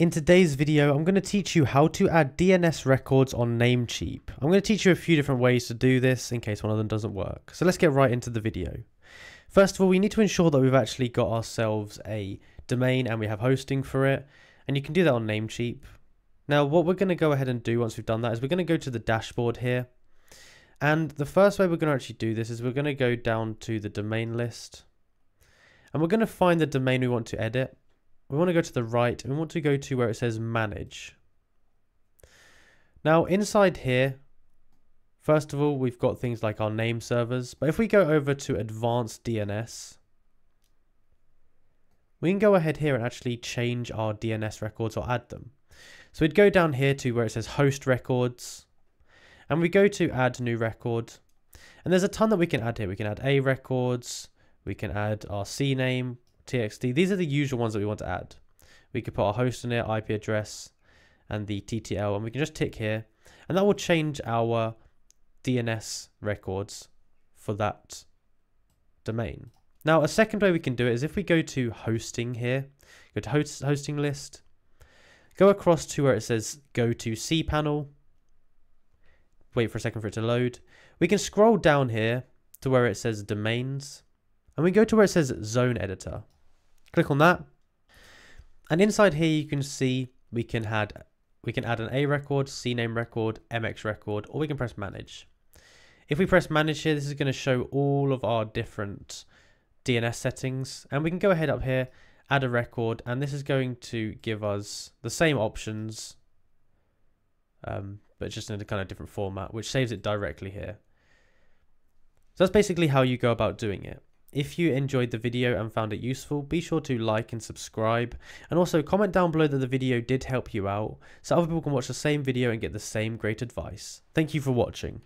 In today's video, I'm going to teach you how to add DNS records on Namecheap. I'm going to teach you a few different ways to do this in case one of them doesn't work. So let's get right into the video. First of all, we need to ensure that we've actually got ourselves a domain and we have hosting for it. And you can do that on Namecheap. Now, what we're going to go ahead and do once we've done that is we're going to go to the dashboard here. And the first way we're going to actually do this is we're going to go down to the domain list. And we're going to find the domain we want to edit we want to go to the right and we want to go to where it says manage. Now inside here, first of all, we've got things like our name servers, but if we go over to advanced DNS, we can go ahead here and actually change our DNS records or add them. So we'd go down here to where it says host records and we go to add new record and there's a ton that we can add here. We can add A records, we can add our C name, txt. These are the usual ones that we want to add. We could put our host in it, IP address, and the TTL, and we can just tick here, and that will change our DNS records for that domain. Now, a second way we can do it is if we go to hosting here, go to host, hosting list, go across to where it says go to cPanel, wait for a second for it to load. We can scroll down here to where it says domains, and we go to where it says zone editor. Click on that. And inside here, you can see we can add, we can add an A record, C name record, MX record, or we can press manage. If we press manage here, this is going to show all of our different DNS settings. And we can go ahead up here, add a record, and this is going to give us the same options, um, but just in a kind of different format, which saves it directly here. So that's basically how you go about doing it. If you enjoyed the video and found it useful, be sure to like and subscribe, and also comment down below that the video did help you out, so other people can watch the same video and get the same great advice. Thank you for watching.